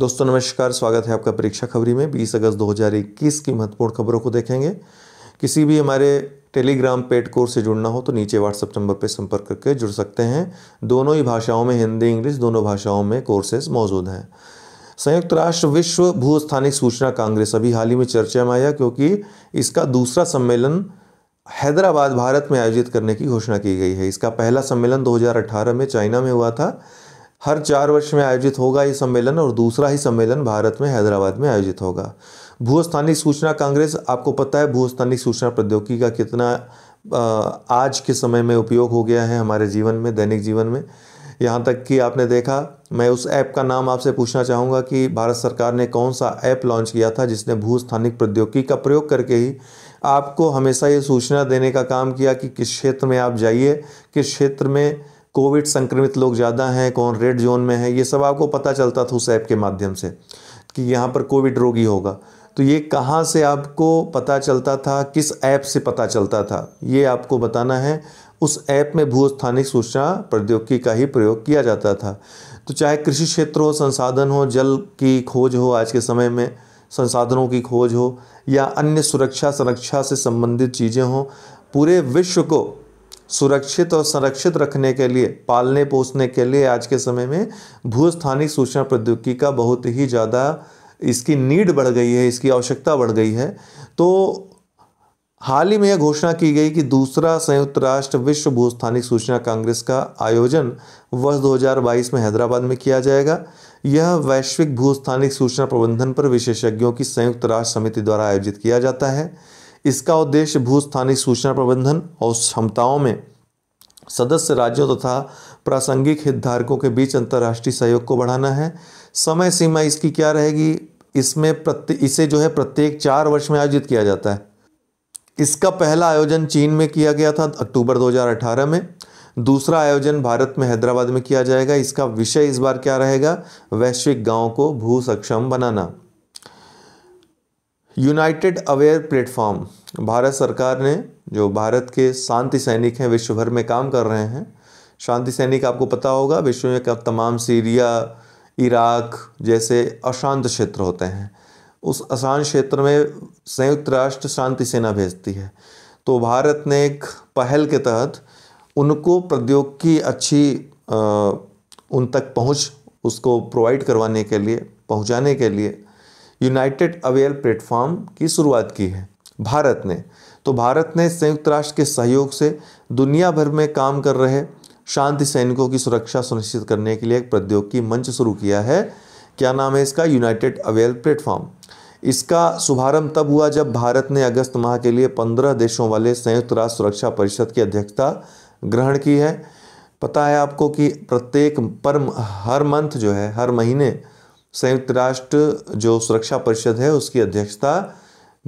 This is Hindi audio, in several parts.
दोस्तों नमस्कार स्वागत है आपका परीक्षा खबरी में 20 अगस्त 2021 की महत्वपूर्ण खबरों को देखेंगे किसी भी हमारे टेलीग्राम पेड कोर्स से जुड़ना हो तो नीचे व्हाट्सअप नंबर पर संपर्क करके जुड़ सकते हैं दोनों ही भाषाओं में हिंदी इंग्लिश दोनों भाषाओं में कोर्सेज मौजूद हैं संयुक्त राष्ट्र विश्व भूस्थानिक सूचना कांग्रेस अभी हाल ही में चर्चा में आया क्योंकि इसका दूसरा सम्मेलन हैदराबाद भारत में आयोजित करने की घोषणा की गई है इसका पहला सम्मेलन 2018 में चाइना में हुआ था हर चार वर्ष में आयोजित होगा ये सम्मेलन और दूसरा ही सम्मेलन भारत में हैदराबाद में आयोजित होगा भूस्थानिक सूचना कांग्रेस आपको पता है भूस्थानिक सूचना प्रौद्योगिकी का कितना आज के समय में उपयोग हो गया है हमारे जीवन में दैनिक जीवन में यहाँ तक कि आपने देखा मैं उस ऐप का नाम आपसे पूछना चाहूँगा कि भारत सरकार ने कौन सा ऐप लॉन्च किया था जिसने भूस्थानिक प्रौद्योगिकी का प्रयोग करके ही आपको हमेशा ये सूचना देने का काम किया कि किस क्षेत्र में आप जाइए किस क्षेत्र में कोविड संक्रमित लोग ज़्यादा हैं कौन रेड जोन में है ये सब आपको पता चलता था उस ऐप के माध्यम से कि यहाँ पर कोविड रोगी होगा तो ये कहाँ से आपको पता चलता था किस ऐप से पता चलता था ये आपको बताना है उस ऐप में भूस्थानिक सूचना प्रौद्योगिकी का ही प्रयोग किया जाता था तो चाहे कृषि क्षेत्र हो संसाधन हो जल की खोज हो आज के समय में संसाधनों की खोज हो या अन्य सुरक्षा संरक्षा से संबंधित चीज़ें हों पूरे विश्व को सुरक्षित और संरक्षित रखने के लिए पालने पोसने के लिए आज के समय में भूस्थानिक सूचना प्रौद्योगिकी का बहुत ही ज़्यादा इसकी नीड बढ़ गई है इसकी आवश्यकता बढ़ गई है तो हाल ही में यह घोषणा की गई कि दूसरा संयुक्त राष्ट्र विश्व भूस्थानिक सूचना कांग्रेस का आयोजन वर्ष 2022 में हैदराबाद में किया जाएगा यह वैश्विक भूस्थानिक सूचना प्रबंधन पर विशेषज्ञों की संयुक्त राष्ट्र समिति द्वारा आयोजित किया जाता है इसका उद्देश्य भूस्थानिक सूचना प्रबंधन और क्षमताओं में सदस्य राज्यों तथा तो प्रासंगिक हितधारकों के बीच अंतर्राष्ट्रीय सहयोग को बढ़ाना है समय सीमा इसकी क्या रहेगी इसमें प्रत्येक इसे जो है प्रत्येक चार वर्ष में आयोजित किया जाता है इसका पहला आयोजन चीन में किया गया था अक्टूबर 2018 में दूसरा आयोजन भारत में हैदराबाद में किया जाएगा इसका विषय इस बार क्या रहेगा वैश्विक गाँव को भू सक्षम बनाना यूनाइटेड अवेयर प्लेटफॉर्म भारत सरकार ने जो भारत के शांति सैनिक हैं विश्व भर में काम कर रहे हैं शांति सैनिक आपको पता होगा विश्व में कब तमाम सीरिया इराक जैसे अशांत क्षेत्र होते हैं उस अशांत क्षेत्र में संयुक्त राष्ट्र शांति सेना भेजती है तो भारत ने एक पहल के तहत उनको प्रौद्योगिकी अच्छी आ, उन तक पहुंच उसको प्रोवाइड करवाने के लिए पहुंचाने के लिए यूनाइटेड अवेयर प्लेटफॉर्म की शुरुआत की है भारत ने तो भारत ने संयुक्त राष्ट्र के सहयोग से दुनिया भर में काम कर रहे शांति सैनिकों की सुरक्षा सुनिश्चित करने के लिए एक प्रौद्योगिकी मंच शुरू किया है क्या नाम है इसका यूनाइटेड अवेयर प्लेटफॉर्म इसका शुभारंभ तब हुआ जब भारत ने अगस्त माह के लिए पंद्रह देशों वाले संयुक्त राष्ट्र सुरक्षा परिषद की अध्यक्षता ग्रहण की है पता है आपको कि प्रत्येक पर हर मंथ जो है हर महीने संयुक्त राष्ट्र जो सुरक्षा परिषद है उसकी अध्यक्षता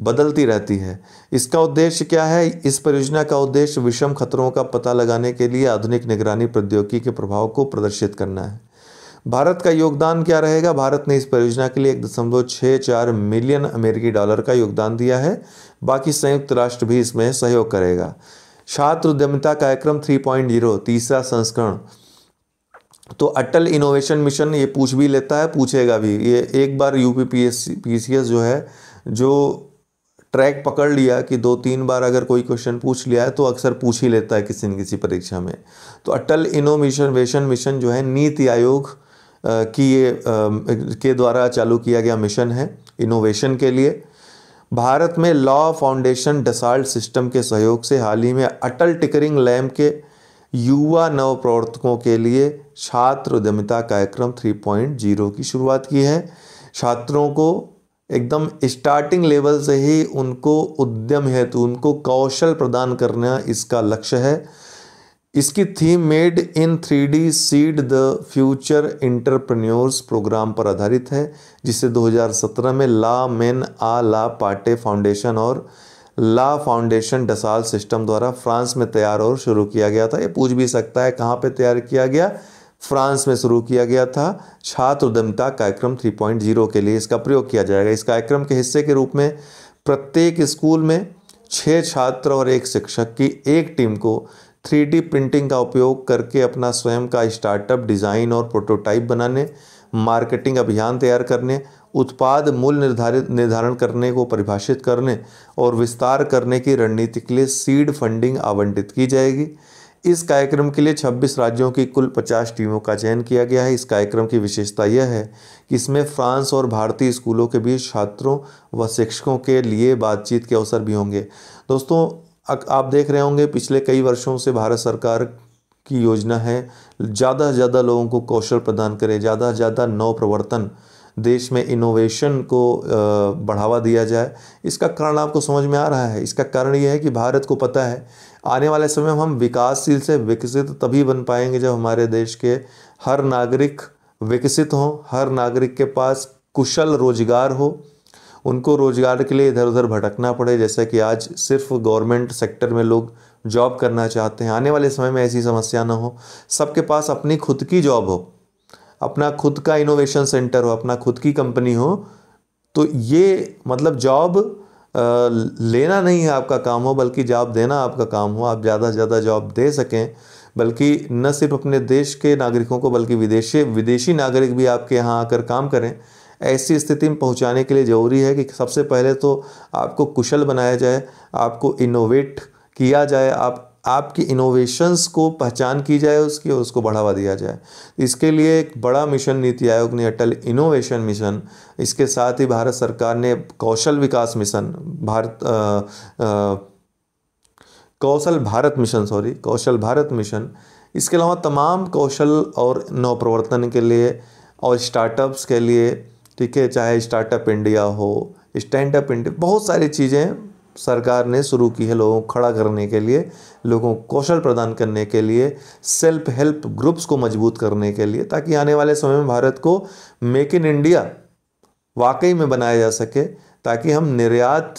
बदलती रहती है इसका उद्देश्य क्या है इस परियोजना का उद्देश्य विषम खतरों का पता लगाने के लिए आधुनिक निगरानी प्रौद्योगिकी के प्रभाव को प्रदर्शित करना है भारत का योगदान क्या रहेगा भारत ने इस परियोजना के लिए एक दशमलव छः चार मिलियन अमेरिकी डॉलर का योगदान दिया है बाकी संयुक्त राष्ट्र भी इसमें सहयोग करेगा छात्र उद्यमिता कार्यक्रम 3.0 तीसरा संस्करण तो अटल इनोवेशन मिशन ये पूछ भी लेता है पूछेगा भी ये एक बार U P P S P C S जो है जो ट्रैक पकड़ लिया कि दो तीन बार अगर कोई क्वेश्चन पूछ लिया है तो अक्सर पूछ ही लेता है किसी न किसी परीक्षा में तो अटल इनोवेशन वेशन मिशन जो है नीति आयोग की ये के द्वारा चालू किया गया मिशन है इनोवेशन के लिए भारत में लॉ फाउंडेशन डसाल्ट सिस्टम के सहयोग से हाल ही में अटल टिकरिंग लैम्प के युवा नव प्रवर्तकों के लिए छात्र उद्यमिता कार्यक्रम 3.0 की शुरुआत की है छात्रों को एकदम स्टार्टिंग लेवल से ही उनको उद्यम हेतु उनको कौशल प्रदान करना इसका लक्ष्य है इसकी theme made in three D seed the future entrepreneurs programme पर आधारित है जिसे 2017 में ला मेन आ ला पाटे फाउंडेशन और ला फाउंडेशन डसाल सिस्टम द्वारा फ्रांस में तैयार और शुरू किया गया था ये पूछ भी सकता है कहाँ पे तैयार किया गया फ्रांस में शुरू किया गया था छात्र उद्यमिता कार्यक्रम 3.0 के लिए इसका प्रयोग किया जाएगा इस कार्यक्रम के हिस्से के रूप में प्रत्येक स्कूल में छः छात्र और एक शिक्षक की एक टीम को डी प्रिंटिंग का उपयोग करके अपना स्वयं का स्टार्टअप डिज़ाइन और प्रोटोटाइप बनाने मार्केटिंग अभियान तैयार करने उत्पाद मूल्य निर्धारित निर्धारण करने को परिभाषित करने और विस्तार करने की रणनीति के लिए सीड फंडिंग आवंटित की जाएगी इस कार्यक्रम के लिए 26 राज्यों की कुल 50 टीमों का चयन किया गया है इस कार्यक्रम की विशेषता यह है कि इसमें फ्रांस और भारतीय स्कूलों के बीच छात्रों व शिक्षकों के लिए बातचीत के अवसर भी होंगे दोस्तों आप देख रहे होंगे पिछले कई वर्षों से भारत सरकार की योजना है ज़्यादा से ज़्यादा लोगों को कौशल प्रदान करें ज़्यादा से ज़्यादा नव प्रवर्तन देश में इनोवेशन को बढ़ावा दिया जाए इसका कारण आपको समझ में आ रहा है इसका कारण यह है कि भारत को पता है आने वाले समय में हम विकासशील से विकसित तभी बन पाएंगे जब हमारे देश के हर नागरिक विकसित हों हर नागरिक के पास कुशल रोजगार हो उनको रोज़गार के लिए इधर उधर भटकना पड़े जैसा कि आज सिर्फ गवर्नमेंट सेक्टर में लोग जॉब करना चाहते हैं आने वाले समय में ऐसी समस्या ना हो सबके पास अपनी खुद की जॉब हो अपना खुद का इनोवेशन सेंटर हो अपना खुद की कंपनी हो तो ये मतलब जॉब लेना नहीं है आपका काम हो बल्कि जॉब देना आपका काम हो आप ज़्यादा से ज़्यादा जॉब दे सकें बल्कि न सिर्फ अपने देश के नागरिकों को बल्कि विदेशी विदेशी नागरिक भी आपके यहाँ आकर काम करें ऐसी स्थिति में पहुंचाने के लिए ज़रूरी है कि सबसे पहले तो आपको कुशल बनाया जाए आपको इनोवेट किया जाए आप आपकी इनोवेशंस को पहचान की जाए उसकी और उसको बढ़ावा दिया जाए इसके लिए एक बड़ा मिशन नीति आयोग ने अटल इनोवेशन मिशन इसके साथ ही भारत सरकार ने Kaushal Vikas mission Bharat Kaushal Bharat mission sorry Kaushal Bharat mission इसके अलावा तमाम कौशल और नवप्रवर्तन के लिए और स्टार्टअप्स के लिए ठीक है चाहे स्टार्टअप इंडिया हो स्टैंड अप इंडिया बहुत सारी चीज़ें सरकार ने शुरू की है लोगों को खड़ा करने के लिए लोगों को कौशल प्रदान करने के लिए सेल्फ हेल्प ग्रुप्स को मजबूत करने के लिए ताकि आने वाले समय में भारत को मेक इन इंडिया वाकई में बनाया जा सके ताकि हम निर्यात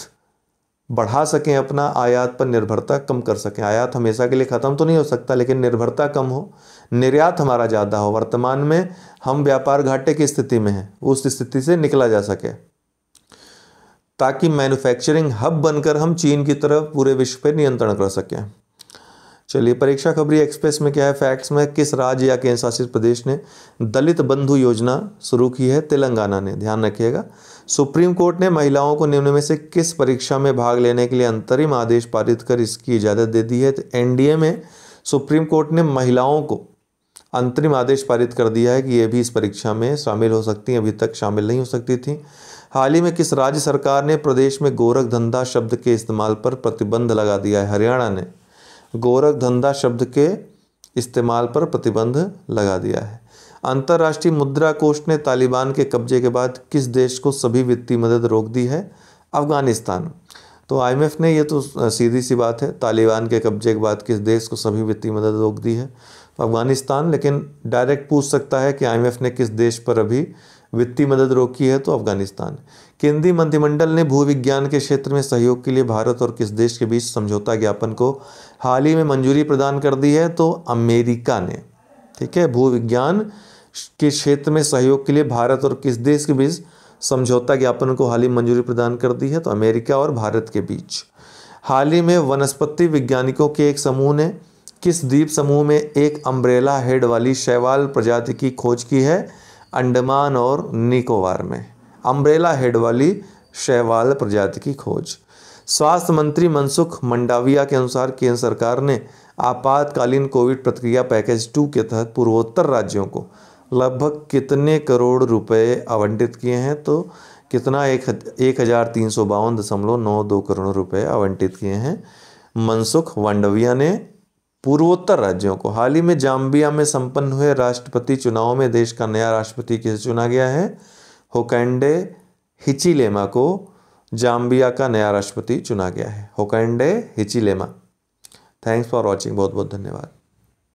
बढ़ा सकें अपना आयात पर निर्भरता कम कर सकें आयात हमेशा के लिए ख़त्म तो नहीं हो सकता लेकिन निर्भरता कम हो निर्यात हमारा ज़्यादा हो वर्तमान में हम व्यापार घाटे की स्थिति में हैं उस स्थिति से निकला जा सके ताकि मैन्युफैक्चरिंग हब बनकर हम चीन की तरफ पूरे विश्व पर नियंत्रण कर सकें चलिए परीक्षा खबरी एक्सप्रेस में क्या है फैक्ट्स में किस राज्य या केंद्र शासित प्रदेश ने दलित बंधु योजना शुरू की है तेलंगाना ने ध्यान रखिएगा सुप्रीम कोर्ट ने महिलाओं को निम्न में से किस परीक्षा में भाग लेने के लिए अंतरिम आदेश पारित कर इसकी इजाज़त दे दी है तो एनडीए में सुप्रीम कोर्ट ने महिलाओं को अंतरिम आदेश पारित कर दिया है कि ये भी इस परीक्षा में शामिल हो सकती हैं अभी तक शामिल नहीं हो सकती थी हाल ही में किस राज्य सरकार ने प्रदेश में गोरख धंधा शब्द के इस्तेमाल पर प्रतिबंध लगा दिया है हरियाणा ने गोरख धंधा शब्द के इस्तेमाल पर प्रतिबंध लगा दिया है अंतर्राष्ट्रीय मुद्रा कोष ने तालिबान के कब्जे के बाद किस देश को सभी वित्तीय मदद रोक दी है अफगानिस्तान तो आईएमएफ ने ये तो सीधी सी बात है तालिबान के कब्जे के बाद किस देश को सभी वित्तीय मदद रोक दी है तो अफगानिस्तान लेकिन डायरेक्ट पूछ सकता है कि आईएमएफ ने किस देश पर अभी वित्तीय मदद रोकी है तो अफगानिस्तान केंद्रीय मंत्रिमंडल ने भूविज्ञान के क्षेत्र में सहयोग के लिए भारत और किस देश के बीच समझौता ज्ञापन को हाल ही में मंजूरी प्रदान कर दी है तो अमेरिका ने ठीक है भूविज्ञान के क्षेत्र में सहयोग के लिए भारत और किस देश के बीच समझौता ज्ञापन को हाल ही मंजूरी प्रदान कर दी है तो अमेरिका और भारत के बीच हाल ही में वनस्पति वैज्ञानिकों के एक समूह ने किस द्वीप समूह में एक अम्ब्रेला हेड वाली शैवाल प्रजाति की खोज की है अंडमान और निकोबार में अम्ब्रेला हेड वाली शैवाल प्रजाति की खोज स्वास्थ्य मंत्री मनसुख मंडाविया के अनुसार केंद्र सरकार ने आपातकालीन कोविड प्रतिक्रिया पैकेज टू के तहत पूर्वोत्तर राज्यों को लगभग कितने करोड़ रुपए आवंटित किए हैं तो कितना एक एक हज़ार तीन सौ बावन दशमलव नौ दो करोड़ रुपए आवंटित किए हैं मनसुख वांडविया ने पूर्वोत्तर राज्यों को हाल ही में जाम्बिया में संपन्न हुए राष्ट्रपति चुनाव में देश का नया राष्ट्रपति किसे चुना गया है होकैंडे हिचिलेमा को जाम्बिया का नया राष्ट्रपति चुना गया है Hakainde Hichilema thanks for watching बहुत बहुत धन्यवाद